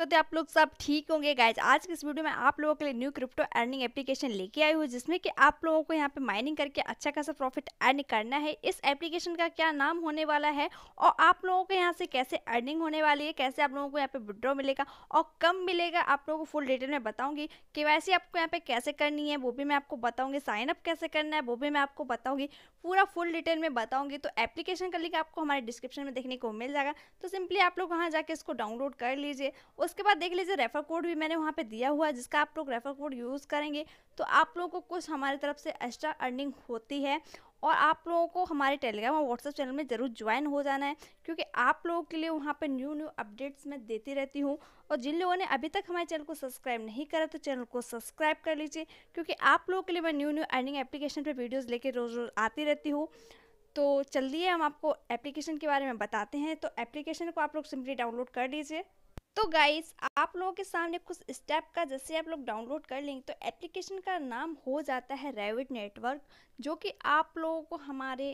तो आप लोग सब ठीक होंगे गाइज आज के इस वीडियो में आप लोगों के लिए न्यू क्रिप्टो अर्निंग एप्लीकेशन लेके आई हूँ जिसमें कि आप लोगों को यहाँ पे माइनिंग करके अच्छा खासा प्रॉफिट अर्न करना है इस एप्लीकेशन का क्या नाम होने वाला है और आप लोगों को यहाँ से कैसे अर्निंग होने वाली है कैसे आप लोगों को यहाँ पे विड्रॉ मिलेगा और कम मिलेगा आप लोगों को फुल डिटेल में बताऊंगी के आपको यहाँ पे कैसे करनी है वो भी मैं आपको साइन साइनअप कैसे करना है वो भी मैं आपको बताऊंगी पूरा फुल डिटेल में बताऊंगी तो एप्लीकेशन का लिंक आपको हमारे डिस्क्रिप्शन में देखने को मिल जाएगा तो सिंपली आप लोग वहाँ जाके इसको डाउनलोड कर लीजिए उसके बाद देख लीजिए रेफर कोड भी मैंने वहाँ पे दिया हुआ है जिसका आप लोग रेफर कोड यूज़ करेंगे तो आप लोगों को कुछ हमारी तरफ से एक्स्ट्रा अर्निंग होती है और आप लोगों को हमारे टेलीग्राम और व्हाट्सएप चैनल में ज़रूर ज्वाइन हो जाना है क्योंकि आप लोगों के लिए वहाँ पर न्यू न्यू अपडेट्स मैं देती रहती हूँ और जिन लोगों ने अभी तक हमारे चैनल को सब्सक्राइब नहीं करा तो चैनल को सब्सक्राइब कर लीजिए क्योंकि आप लोगों के लिए मैं न्यू न्यू अर्निंग एप्लीकेशन पर वीडियोज़ लेकर रोज़ रोज़ आती रहती हूँ तो चलिए हम आपको एप्लीकेशन के बारे में बताते हैं तो एप्लीकेशन को आप लोग सिंपली डाउनलोड कर लीजिए तो गाइस आप लोगों के सामने कुछ स्टेप का जैसे आप लोग डाउनलोड कर लेंगे तो एप्लीकेशन का नाम हो जाता है रेविड नेटवर्क जो कि आप लोगों को हमारे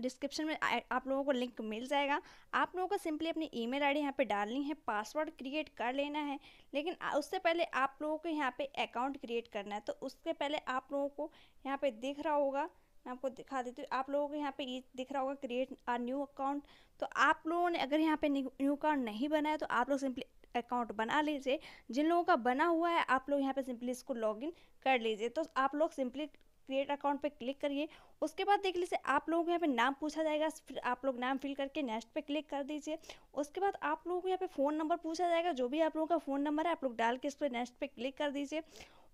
डिस्क्रिप्शन में आप लोगों को लिंक मिल जाएगा आप लोगों को सिंपली अपनी ईमेल आईडी यहाँ पे डालनी है पासवर्ड क्रिएट कर लेना है लेकिन उससे पहले आप लोगों को यहाँ पे अकाउंट क्रिएट करना है तो उसके पहले आप लोगों को यहाँ पे दिख रहा होगा मैं आपको दिखा देती हूँ आप लोगों को यहाँ पे ये दिख रहा होगा क्रिएट आ न्यू अकाउंट तो आप लोगों ने अगर यहाँ पे न्यू अकाउंट नहीं बनाया तो आप लोग सिंपली अकाउंट बना लीजिए जिन लोगों का बना हुआ है आप लोग यहाँ पे सिंपली इसको लॉगिन कर लीजिए तो आप लोग सिंपली क्रिएट अकाउंट पे क्लिक करिए उसके बाद देख लीजिए आप लोगों को यहाँ पे नाम पूछा जाएगा फिर आप लोग नाम फिल करके नेक्स्ट पे क्लिक कर दीजिए उसके बाद आप लोगों को यहाँ पे फ़ोन नंबर पूछा जाएगा जो भी आप लोगों का फ़ोन नंबर है आप लोग डाल के इस पर नेक्स्ट पे क्लिक कर दीजिए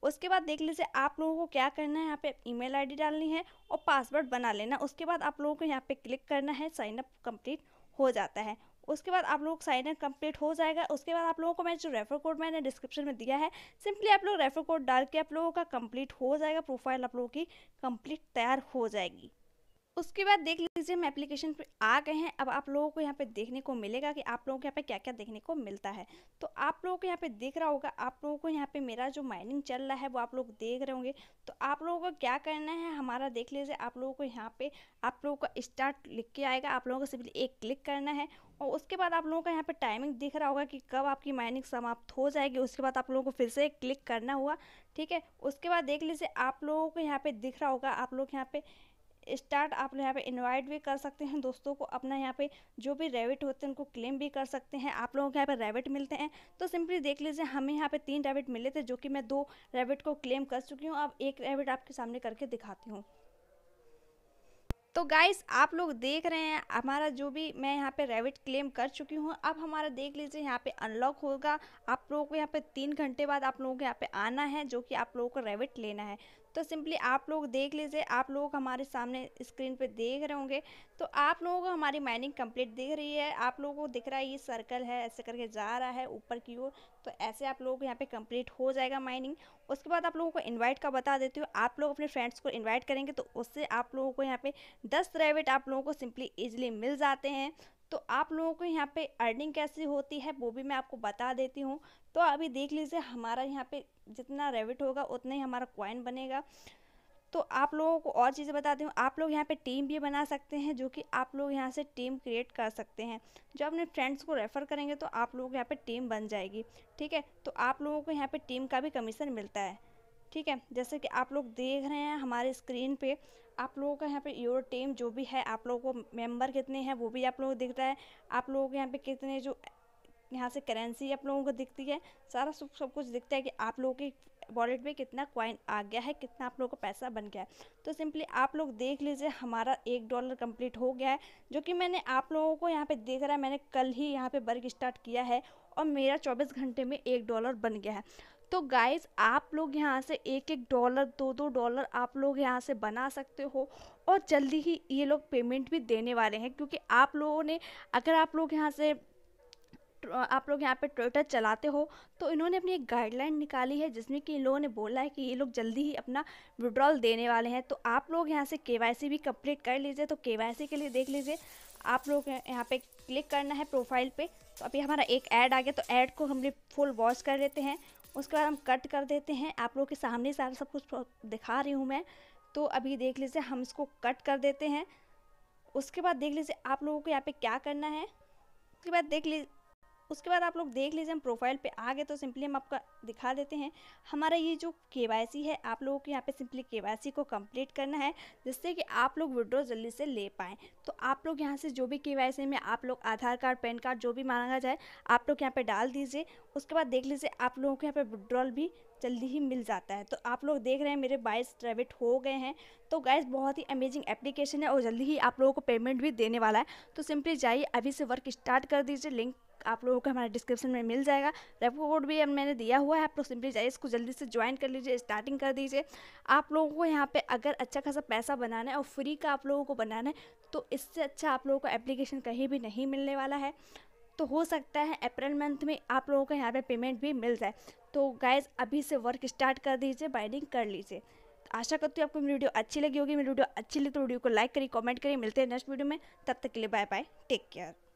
उसके बाद देख लीजिए आप लोगों को क्या करना है यहाँ पे ईमेल आईडी डालनी है और पासवर्ड बना लेना उसके बाद आप लोगों को यहाँ पे क्लिक करना है साइन अप कंप्लीट हो जाता है उसके बाद आप लोग साइन इन कंप्लीट हो जाएगा उसके बाद आप लोगों को मैं जो रेफर कोड मैंने डिस्क्रिप्शन में दिया है सिंपली आप लोग रेफर कोड डाल के आप लोगों का कंप्लीट हो जाएगा प्रोफाइल आप लोगों की कंप्लीट तैयार हो जाएगी उसके बाद देख लीजिए हम एप्लीकेशन पे आ गए हैं अब आप लोगों को यहाँ पे देखने को मिलेगा कि आप लोगों के यहाँ पे क्या क्या देखने को मिलता है तो आप लोगों को यहाँ पे देख रहा होगा आप लोगों को यहाँ पे मेरा जो माइनिंग चल रहा है वो आप लोग देख रहे होंगे तो आप लोगों को क्या करना है हमारा देख लीजिए आप लोगों को यहाँ पे आप लोगों का स्टार्ट लिख के आएगा आप लोगों को सिर्फ एक क्लिक करना है और उसके बाद आप लोगों का यहाँ पे टाइमिंग दिख रहा होगा कि कब आपकी माइनिंग समाप्त हो जाएगी उसके बाद आप लोगों को फिर से क्लिक करना हुआ ठीक है उसके बाद देख लीजिए आप लोगों को यहाँ पे दिख रहा होगा आप लोग यहाँ पे स्टार्ट आप यहाँ पे इनवाइट भी कर सकते हैं दोस्तों को अपना यहाँ पे जो भी रेबिट होते हैं उनको क्लेम भी कर सकते हैं आप लोगों के यहाँ पे रेबिट मिलते हैं तो सिंपली देख लीजिए हमें यहाँ पे तीन रेबिट मिले थे जो कि मैं दो रेबिट को क्लेम कर चुकी हूँ अब एक रेबिट आपके सामने करके दिखाती हूँ तो गाइस आप लोग देख रहे हैं हमारा जो भी मैं यहाँ पे रेबिट क्लेम कर चुकी हूँ अब हमारा देख लीजिए यहाँ पे अनलॉक होगा आप लोगों को यहाँ पे तीन घंटे बाद आप लोगों के यहाँ पे आना है जो कि आप लोगों को रेबिट लेना है तो सिंपली आप लोग देख लीजिए आप लोग हमारे सामने स्क्रीन पे देख रहे होंगे तो आप लोगों को हमारी माइनिंग कंप्लीट दिख रही है आप लोगों को दिख रहा है ये सर्कल है ऐसे करके जा रहा है ऊपर की ओर तो ऐसे आप लोगों को यहाँ पे कंप्लीट हो जाएगा माइनिंग उसके बाद आप लोगों को इनवाइट का बता देती हूँ आप लोग अपने फ्रेंड्स को इन्वाइट करेंगे तो उससे आप लोगों को यहाँ पे दस प्राइवेट आप लोगों को सिंपली ईजिली मिल जाते हैं तो आप लोगों को यहाँ पे अर्निंग कैसे होती है वो भी मैं आपको बता देती हूँ तो अभी देख लीजिए हमारा यहाँ पे जितना रेविट होगा उतना ही हमारा क्वाइन बनेगा तो आप लोगों को और चीज़ें बताती हूँ आप लोग यहाँ पे टीम भी बना सकते हैं जो कि आप लोग यहाँ से टीम क्रिएट कर सकते हैं जो अपने फ्रेंड्स को रेफ़र करेंगे तो आप लोगों को यहाँ पे टीम बन जाएगी ठीक है तो आप लोगों को यहाँ पे टीम का भी कमीशन मिलता है ठीक है जैसे कि आप लोग देख रहे हैं हमारे स्क्रीन पे आप लोगों का यहाँ पे योर टीम जो भी है आप लोगों को मेंबर कितने हैं वो भी आप लोगों को दिख रहा है आप लोगों के यहाँ पे कितने जो यहाँ से करेंसी आप लोगों को दिखती है सारा सब सब कुछ दिखता है कि आप लोगों के वॉलेट में कितना क्वाइन आ गया है कितना आप लोगों का पैसा बन गया है तो सिंपली आप लोग देख लीजिए हमारा एक डॉलर कम्प्लीट हो गया है जो कि मैंने आप लोगों को यहाँ पे देख रहा है मैंने कल ही यहाँ पे वर्क स्टार्ट किया है और मेरा चौबीस घंटे में एक डॉलर बन गया है तो गाइज आप लोग यहाँ से एक एक डॉलर दो दो डॉलर आप लोग यहाँ से बना सकते हो और जल्दी ही ये लोग पेमेंट भी देने वाले हैं क्योंकि आप लोगों ने अगर आप लोग यहाँ से आप लोग यहाँ पे ट्विटर चलाते हो तो इन्होंने अपनी एक गाइडलाइन निकाली है जिसमें कि इन लोगों ने बोला है कि ये लोग जल्दी ही अपना विड्रॉल देने वाले हैं तो आप लोग यहाँ से के भी कंप्लीट कर लीजिए तो के के लिए देख लीजिए आप लोग यहाँ पे क्लिक करना है प्रोफाइल पे तो अभी हमारा एक ऐड आ गया तो ऐड को हम फुल वॉच कर लेते हैं उसके बाद हम कट कर देते हैं आप लोगों के सामने सारा सब कुछ दिखा रही हूँ मैं तो अभी देख लीजिए हम इसको कट कर देते हैं उसके बाद देख लीजिए आप लोगों को यहाँ पे क्या करना है उसके बाद देख लीजिए उसके बाद आप लोग देख लीजिए हम प्रोफाइल पे आ गए तो सिंपली हम आपका दिखा देते हैं हमारा ये जो के है आप लोगों को यहाँ पे सिंपली के को कंप्लीट करना है जिससे कि आप लोग विड्रॉ जल्दी से ले पाएँ तो आप लोग यहाँ से जो भी के में आप लोग आधार कार्ड पैन कार्ड जो भी मांगा जाए आप लोग यहाँ पर डाल दीजिए उसके बाद देख लीजिए आप लोगों को यहाँ पर विड्रॉल भी जल्दी ही मिल जाता है तो आप लोग देख रहे हैं मेरे बाइस रेबिट हो गए हैं तो गाइस बहुत ही अमेजिंग एप्लीकेशन है और जल्दी ही आप लोगों को पेमेंट भी देने वाला है तो सिंपली जाइए अभी से वर्क स्टार्ट कर दीजिए लिंक आप लोगों को हमारे डिस्क्रिप्शन में मिल जाएगा रेपो कोड भी मैंने दिया हुआ है आप लोग सिंपली जाइए इसको जल्दी से ज्वाइन कर लीजिए स्टार्टिंग कर दीजिए आप लोगों को यहाँ पर अगर अच्छा खासा पैसा बनाना है और फ्री का आप लोगों को बनाना है तो इससे अच्छा आप लोगों को एप्लीकेशन कहीं भी नहीं मिलने वाला है तो हो सकता है अप्रैल मंथ में आप लोगों को यहाँ पे पेमेंट भी मिल जाए तो गाइज अभी से वर्क स्टार्ट कर दीजिए बाइडिंग कर लीजिए तो आशा करती हूँ आपको मेरी वीडियो अच्छी लगी होगी मेरी वीडियो अच्छी लगी तो वीडियो को लाइक करिए कमेंट करिए मिलते हैं नेक्स्ट वीडियो में तब तक के लिए बाय बाय टेक केयर